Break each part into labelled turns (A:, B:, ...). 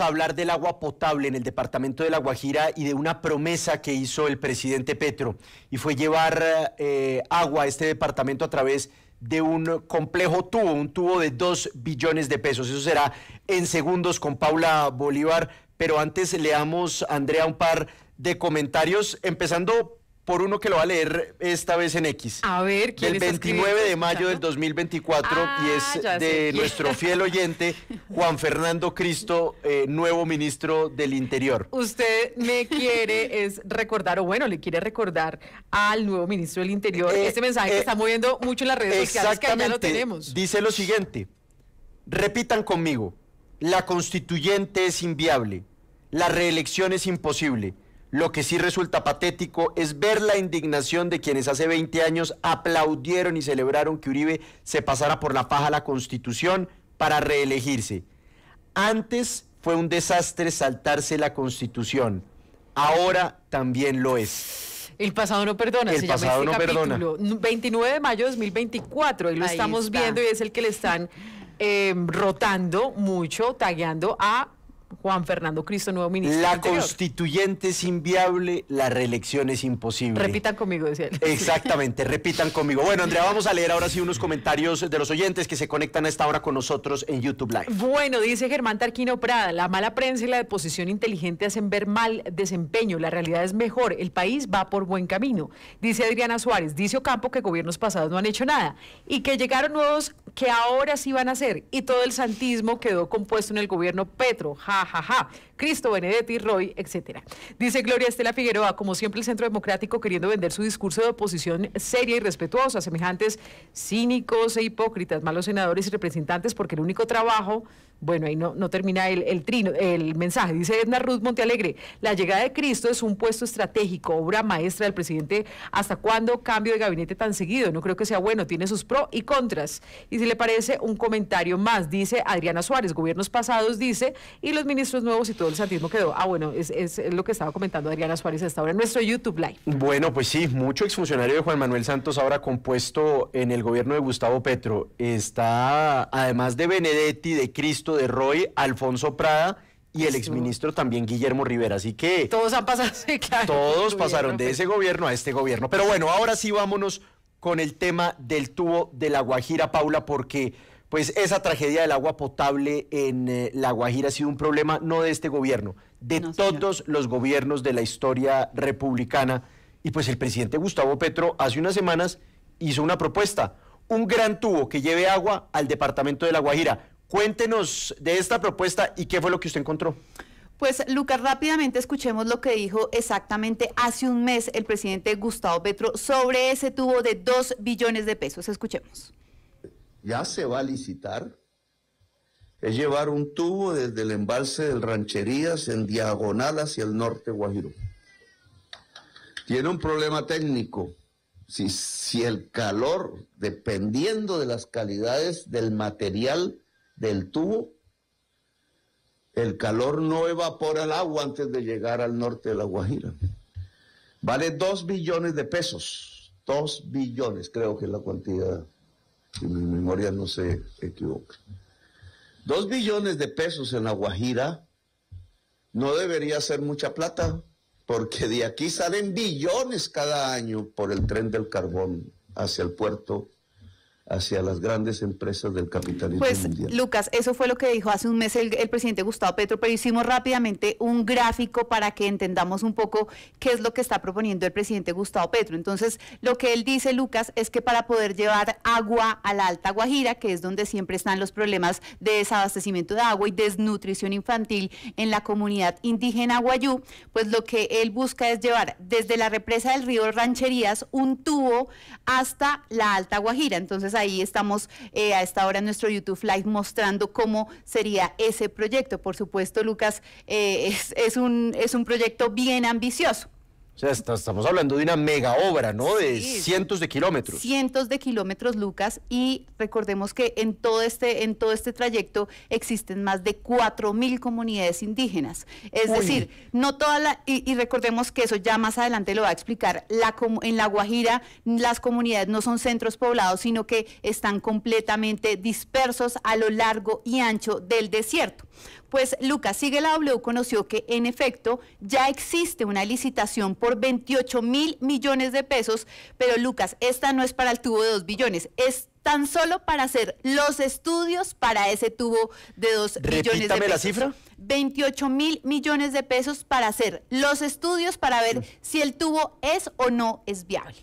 A: a hablar del agua potable en el departamento de La Guajira y de una promesa que hizo el presidente Petro y fue llevar eh, agua a este departamento a través de un complejo tubo, un tubo de 2 billones de pesos. Eso será en segundos con Paula Bolívar, pero antes leamos, Andrea, un par de comentarios, empezando por uno que lo va a leer esta vez en X. A ver, ¿quién El 29 de mayo del 2024 y es ah, de nuestro fiel oyente Juan Fernando Cristo, eh, nuevo ministro del Interior.
B: Usted me quiere es recordar, o bueno, le quiere recordar al nuevo ministro del Interior eh, este mensaje eh, que está moviendo mucho en las redes sociales, que lo tenemos.
A: Dice lo siguiente, repitan conmigo, la constituyente es inviable, la reelección es imposible lo que sí resulta patético es ver la indignación de quienes hace 20 años aplaudieron y celebraron que Uribe se pasara por la faja la constitución para reelegirse. Antes fue un desastre saltarse la constitución, ahora también lo es.
B: El pasado no perdona. El se pasado llama este no perdona. 29 de mayo de 2024, y lo estamos viendo y es el que le están em, rotando mucho, tagueando a Juan Fernando Cristo, nuevo ministro. La
A: constituyente es inviable, la reelección es imposible. Repitan conmigo, decía él. Exactamente, repitan conmigo. Bueno, Andrea, vamos a leer ahora sí unos comentarios de los oyentes que se conectan a esta hora con nosotros en YouTube Live.
B: Bueno, dice Germán Tarquino Prada, la mala prensa y la deposición inteligente hacen ver mal desempeño, la realidad es mejor, el país va por buen camino. Dice Adriana Suárez, dice Ocampo que gobiernos pasados no han hecho nada y que llegaron nuevos que ahora sí van a hacer y todo el santismo quedó compuesto en el gobierno Petro, ja, Jaja, Cristo Benedetti, Roy, etcétera. Dice Gloria Estela Figueroa, como siempre el Centro Democrático queriendo vender su discurso de oposición seria y respetuosa, semejantes cínicos e hipócritas, malos senadores y representantes, porque el único trabajo, bueno, ahí no, no termina el, trino, el mensaje. Dice Edna Ruth Montealegre, la llegada de Cristo es un puesto estratégico, obra maestra del presidente. ¿Hasta cuándo cambio de gabinete tan seguido? No creo que sea bueno, tiene sus pros y contras. Y si le parece, un comentario más, dice Adriana Suárez, gobiernos pasados, dice, y los ministros nuevos y todo el santismo quedó. Ah, bueno, es, es lo que estaba comentando Adriana Suárez hasta ahora en nuestro YouTube Live.
A: Bueno, pues sí, mucho exfuncionario de Juan Manuel Santos ahora compuesto en el gobierno de Gustavo Petro. Está, además de Benedetti, de Cristo, de Roy, Alfonso Prada y el exministro también Guillermo Rivera. Así que... Todos han pasado, sí, claro. Todos pasaron de pues. ese gobierno a este gobierno. Pero bueno, ahora sí vámonos con el tema del tubo de la Guajira, Paula, porque pues esa tragedia del agua potable en eh, La Guajira ha sido un problema no de este gobierno, de todos los gobiernos de la historia republicana. Y pues el presidente Gustavo Petro hace unas semanas hizo una propuesta, un gran tubo que lleve agua al departamento de La Guajira. Cuéntenos de esta propuesta y qué fue lo que usted encontró.
C: Pues Lucas, rápidamente escuchemos lo que dijo exactamente hace un mes el presidente Gustavo Petro sobre ese tubo de 2 billones de pesos. Escuchemos ya se va a licitar,
A: es llevar un tubo desde el embalse del Rancherías en diagonal hacia el norte Guajiro. Tiene un problema técnico. Si, si el calor, dependiendo de las calidades del material del tubo, el calor no evapora el agua antes de llegar al norte de la Guajira. Vale dos billones de pesos. Dos billones, creo que es la cantidad si mi memoria no se equivoca. Dos billones de pesos en La Guajira no debería ser mucha plata, porque de aquí salen billones cada año por el tren del carbón hacia el puerto hacia las grandes empresas del capitalismo pues,
C: Lucas, eso fue lo que dijo hace un mes el, presidente Gustavo Petro, pero hicimos rápidamente un gráfico para que entendamos un poco qué es lo que está proponiendo el presidente Gustavo Petro. Entonces, lo que él dice, Lucas, es que para poder llevar agua a la Alta Guajira, que es donde siempre están los problemas de desabastecimiento de agua y desnutrición infantil en la comunidad indígena Guayú, pues lo que él busca es llevar desde la represa del río Rancherías un tubo hasta la Alta Guajira. Entonces, Ahí estamos eh, a esta hora en nuestro YouTube Live mostrando cómo sería ese proyecto. Por supuesto, Lucas, eh, es, un, es un proyecto bien ambicioso
A: sea, estamos hablando de una mega obra, ¿no? De cientos de kilómetros.
C: Cientos de kilómetros, Lucas, y recordemos que en todo este, en todo este trayecto existen más de 4.000 comunidades indígenas. Es decir, no toda la, y, recordemos que eso ya más adelante lo va a explicar, la, en La Guajira las comunidades no son centros poblados, sino que están completamente dispersos a lo largo y ancho del desierto. Pues Lucas sigue la W conoció que en efecto ya existe una licitación por 28 mil millones de pesos, pero Lucas, esta no es para el tubo de 2 billones, es tan solo para hacer los estudios para ese tubo de 2 billones de pesos. la cifra. 28 mil millones de pesos para hacer los estudios para ver si el tubo es o no es viable.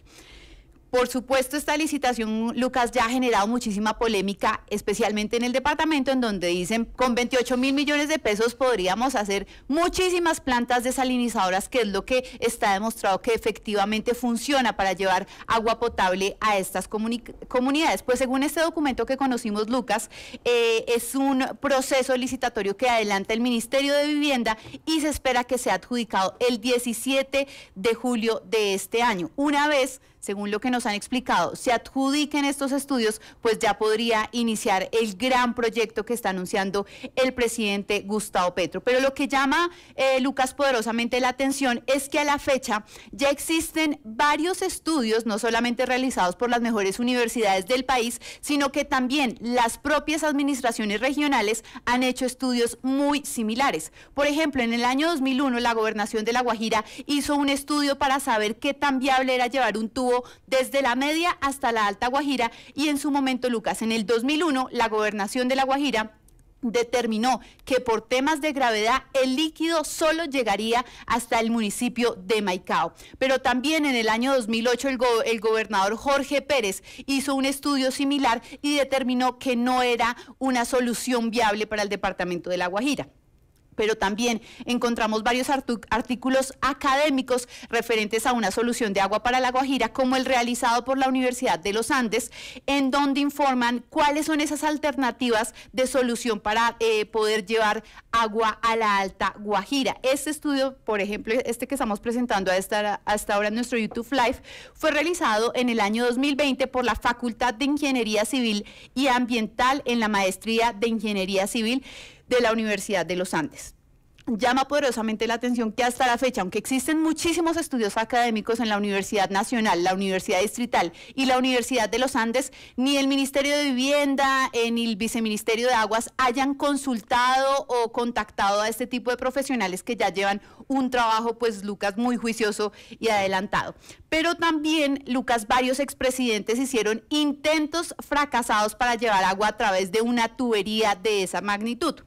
C: Por supuesto, esta licitación, Lucas, ya ha generado muchísima polémica, especialmente en el departamento, en donde dicen, con 28 mil millones de pesos podríamos hacer muchísimas plantas desalinizadoras, que es lo que está demostrado que efectivamente funciona para llevar agua potable a estas comunidades. Pues según este documento que conocimos, Lucas, eh, es un proceso licitatorio que adelanta el Ministerio de Vivienda y se espera que sea adjudicado el 17 de julio de este año. Una vez, según lo que nos han explicado, se adjudiquen estos estudios, pues ya podría iniciar el gran proyecto que está anunciando el presidente Gustavo Petro. Pero lo que llama eh, Lucas poderosamente la atención es que a la fecha ya existen varios estudios, no solamente realizados por las mejores universidades del país, sino que también las propias administraciones regionales han hecho estudios muy similares. Por ejemplo, en el año 2001 la gobernación de La Guajira hizo un estudio para saber qué tan viable era llevar un tubo desde desde la media hasta la Alta Guajira y en su momento, Lucas, en el 2001 la gobernación de la Guajira determinó que por temas de gravedad el líquido solo llegaría hasta el municipio de Maicao. Pero también en el año 2008 el, el, gobernador Jorge Pérez hizo un estudio similar y determinó que no era una solución viable para el departamento de La Guajira pero también encontramos varios artículos académicos referentes a una solución de agua para la Guajira, como el realizado por la Universidad de los Andes, en donde informan cuáles son esas alternativas de solución para eh, poder llevar agua a la Alta Guajira. Este estudio, por ejemplo, este que estamos presentando hasta ahora en nuestro YouTube Live, fue realizado en el año 2020 por la Facultad de Ingeniería Civil y Ambiental en la Maestría de Ingeniería Civil de la Universidad de los Andes llama poderosamente la atención que hasta la fecha, aunque existen muchísimos estudios académicos en la Universidad Nacional, la Universidad Distrital y la Universidad de los Andes, ni el Ministerio de Vivienda eh, ni el Viceministerio de Aguas hayan consultado o contactado a este tipo de profesionales que ya llevan un trabajo, pues Lucas, muy juicioso y adelantado. Pero también, Lucas, varios expresidentes hicieron intentos fracasados para llevar agua a través de una tubería de esa magnitud.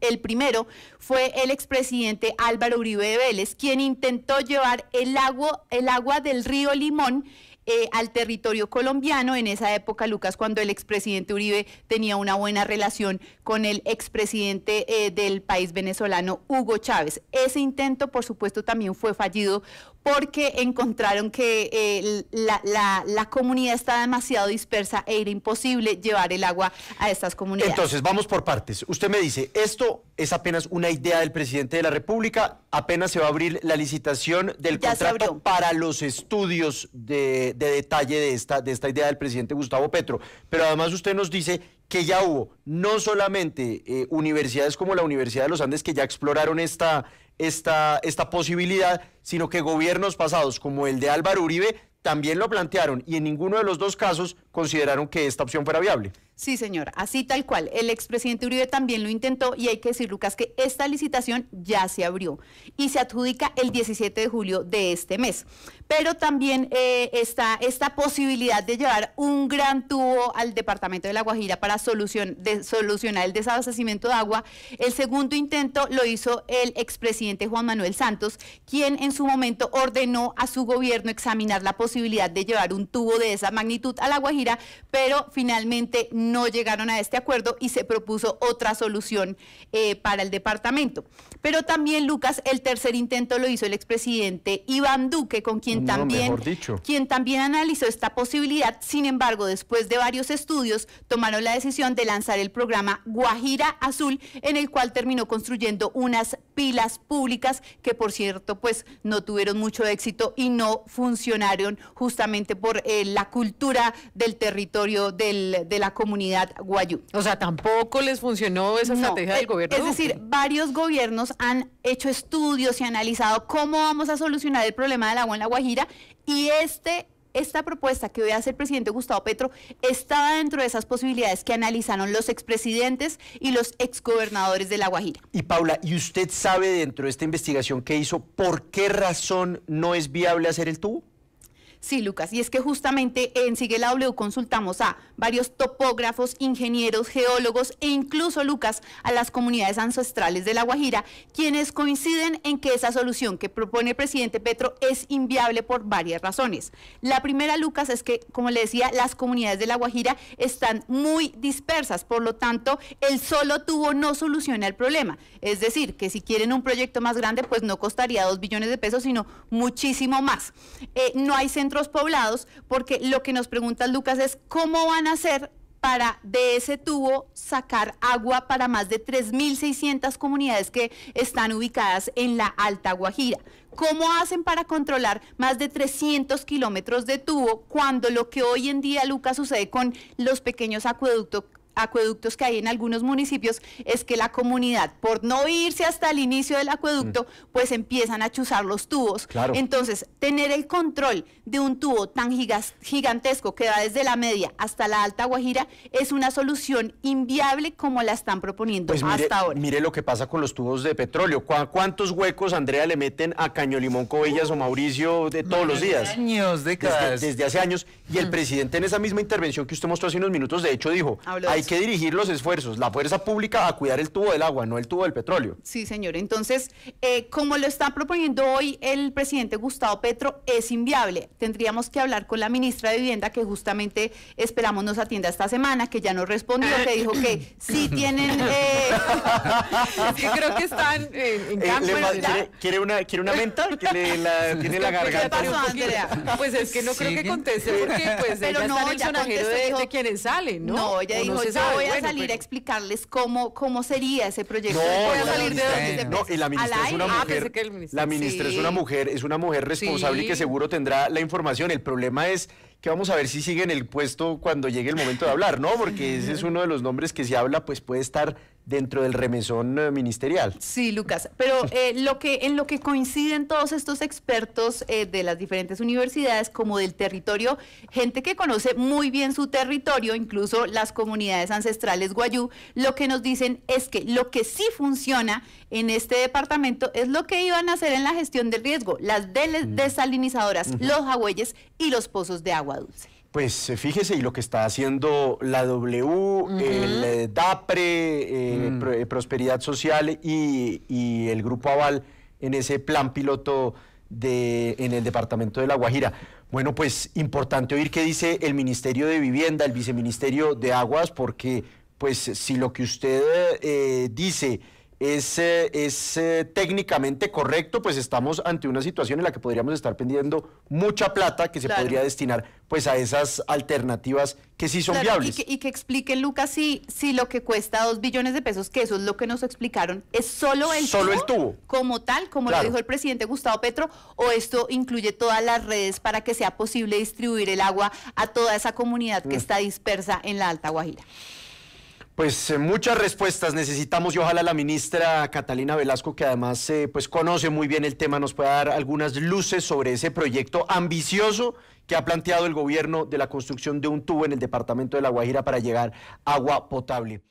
C: El primero fue el expresidente Álvaro Uribe de Vélez, quien intentó llevar el agua, el agua del río Limón eh, al territorio colombiano. En esa época, Lucas, cuando el expresidente Uribe tenía una buena relación con el expresidente eh, del país venezolano, Hugo Chávez. Ese intento, por supuesto, también fue fallido porque encontraron que eh, la, la, comunidad está demasiado dispersa e era imposible llevar el agua a estas comunidades. Entonces,
A: vamos por partes. Usted me dice, esto es apenas una idea del presidente de la República, apenas se va a abrir la licitación del contrato para los estudios de, detalle de esta, de esta idea del presidente Gustavo Petro. Pero además usted nos dice que ya hubo no solamente eh, universidades como la Universidad de los Andes que ya exploraron esta, esta, esta posibilidad, sino que gobiernos pasados como el de Álvaro Uribe también lo plantearon y en ninguno de los dos casos consideraron que esta opción fuera viable.
C: Sí, señor, así tal cual. El expresidente Uribe también lo intentó y hay que decir, Lucas, que esta licitación ya se abrió y se adjudica el 17 de julio de este mes. Pero también eh, está esta posibilidad de llevar un gran tubo al departamento de La Guajira para solucionar el desabastecimiento de agua. El segundo intento lo hizo el expresidente Juan Manuel Santos, quien en su momento ordenó a su gobierno examinar la posibilidad de llevar un tubo de esa magnitud a La Guajira pero finalmente no llegaron a este acuerdo y se propuso otra solución eh, para el departamento. Pero también, Lucas, el tercer intento lo hizo el expresidente Iván Duque, con quien, también, quien también analizó esta posibilidad. Sin embargo, después de varios estudios, tomaron la decisión de lanzar el programa Guajira Azul, en el cual terminó construyendo unas pilas públicas que, por cierto, pues no tuvieron mucho éxito y no funcionaron justamente por eh, la cultura del territorio de la comunidad guayú. O sea, tampoco les funcionó esa estrategia del eh, gobierno. Es decir, varios gobiernos han hecho estudios y analizado cómo vamos a solucionar el problema del agua en la Guajira y este esta propuesta que hoy hacer el presidente Gustavo Petro estaba dentro de esas posibilidades que analizaron los expresidentes y los exgobernadores de La Guajira.
A: Y Paula, ¿y usted sabe dentro de esta investigación que hizo por qué razón no es viable hacer el tubo?
C: Sí, Lucas, y es que justamente en Sigue la W consultamos a varios topógrafos, ingenieros, geólogos e incluso, Lucas, a las comunidades ancestrales de La Guajira, quienes coinciden en que esa solución que propone el presidente Petro es inviable por varias razones. La primera, Lucas, es que, como le decía, las comunidades de La Guajira están muy dispersas, por lo tanto, el solo tubo no soluciona el problema. Es decir, que si quieren un proyecto más grande, pues no costaría dos billones de pesos, sino muchísimo más. Eh, no hay centro poblados, porque lo que nos pregunta Lucas es cómo van a hacer para de ese tubo sacar agua para más de 3.600 comunidades que están ubicadas en la Alta Guajira. ¿Cómo hacen para controlar más de 300 kilómetros de tubo cuando lo que hoy en día, Lucas, sucede con los pequeños acueductos acueductos que hay en algunos municipios es que la comunidad, por no irse hasta el inicio del acueducto, mm. pues empiezan a chuzar los tubos. Claro. Entonces, tener el control de un tubo tan gigantesco que va desde la media hasta la alta Guajira es una solución inviable como la están proponiendo pues hasta ahora.
A: Mire lo que pasa con los tubos de petróleo. ¿Cuántos huecos, Andrea, le meten a Caño Limón Cobellas o Mauricio de todos los días? Años, Desde, hace años. Y el mm. presidente en esa misma intervención que usted mostró hace unos minutos, de hecho, dijo, que dirigir los esfuerzos, la fuerza pública, a cuidar el tubo del agua, no el tubo del petróleo.
C: Sí, señor. Entonces, eh, como lo está proponiendo hoy el presidente Gustavo Petro, es inviable. Tendríamos que hablar con la ministra de Vivienda, que justamente esperamos nos atienda esta semana, que ya nos respondió, que dijo que sí tienen... Eh, creo que están en eh, cambio.
A: ¿quiere, una, ¿Quiere una menta? Que le, la, tiene la garganta.
B: Pues es que no creo que conteste porque pues pero no, está de, quienes
C: salen, ¿no? No, ella dijo, voy a salir a explicarles cómo, cómo sería ese proyecto. No, voy a salir de donde no, y ah, la ministra es una mujer. La ministra
A: es una mujer, responsable y que seguro tendrá la información. El problema es que vamos a ver si sigue en el puesto cuando llegue el momento de hablar, ¿no? Porque ese es uno de los nombres que si habla, pues puede estar dentro del remesón eh, ministerial. Sí, Lucas,
C: pero eh, lo que, en lo que coinciden todos estos expertos eh, de las diferentes universidades, como del territorio, gente que conoce muy bien su territorio, incluso las comunidades ancestrales guayú, lo que nos dicen es que lo que sí funciona en este departamento es lo que iban a hacer en la gestión del riesgo, las mm. desalinizadoras, los jagüeyes y los pozos de agua dulce.
A: Pues eh, fíjese, y lo que está haciendo la W, el eh, DAPRE, eh, mm. Prosperidad Social y, el Grupo Aval en ese plan piloto de, en el departamento de La Guajira. Bueno, pues importante oír qué dice el Ministerio de Vivienda, el Viceministerio de Aguas, porque pues si lo que usted dice es, eh, es eh, técnicamente correcto, pues estamos ante una situación en la que podríamos estar pendiendo mucha plata que se podría destinar pues a esas alternativas que sí son viables.
C: Y que, explique, Lucas, si, si lo que cuesta dos billones de pesos, que eso es lo que nos explicaron, es solo el, solo tubo, el tubo como tal, como lo dijo el presidente Gustavo Petro, o esto incluye todas las redes para que sea posible distribuir el agua a toda esa comunidad que mm. está dispersa en la Alta Guajira.
A: Pues eh, muchas respuestas necesitamos y ojalá la ministra Catalina Velasco, que además eh, pues conoce muy bien el tema, nos pueda dar algunas luces sobre ese proyecto ambicioso que ha planteado el gobierno de la construcción de un tubo en el departamento de La Guajira para llegar agua potable.